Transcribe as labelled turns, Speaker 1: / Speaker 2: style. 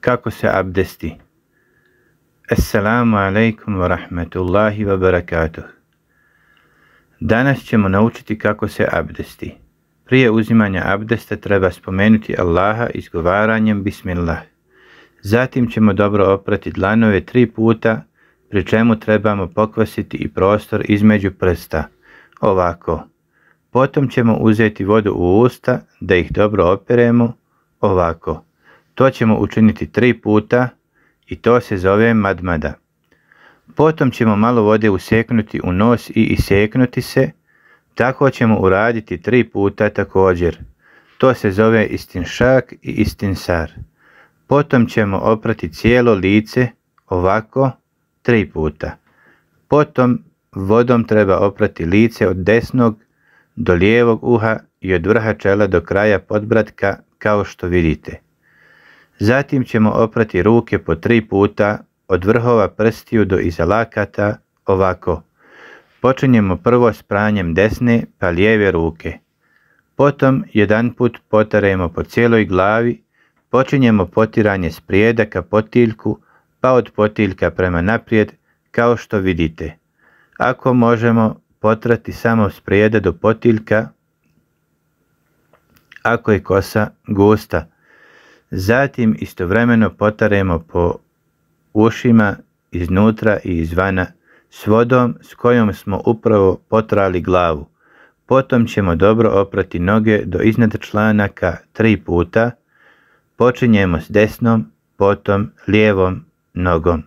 Speaker 1: kako se abdesti. Assalamu alaikum wa rahmatullahi wa barakatuh. Danas ćemo naučiti kako se abdesti. Prije uzimanja abdesta treba spomenuti Allaha izgovaranjem Bismillah. Zatim ćemo dobro oprati dlanove tri puta, pri čemu trebamo pokvasiti i prostor između prsta. Ovako. Potom ćemo uzeti vodu u usta da ih dobro operemo. Ovako. To ćemo učiniti tri puta i to se zove madmada. Potom ćemo malo vode useknuti u nos i iseknuti se, tako ćemo uraditi tri puta također. To se zove istinšak i istinsar. Potom ćemo oprati cijelo lice ovako tri puta. Potom vodom treba oprati lice od desnog do lijevog uha i od vrha čela do kraja podbratka kao što vidite. Zatim ćemo oprati ruke po tri puta od vrhova prstiju do iza lakata ovako. Počinjemo prvo s pranjem desne pa lijeve ruke. Potom jedanput potarajemo po cijeloj glavi, počinjemo potiranje s prijeda ka potiljku pa od potiljka prema naprijed kao što vidite. Ako možemo potrati samo s prijeda do potiljka, ako je kosa gusta, Zatim istovremeno potaremo po ušima iznutra i izvana s vodom s kojom smo upravo potrali glavu. Potom ćemo dobro oprati noge do iznad članaka tri puta. Počinjemo s desnom, potom lijevom nogom.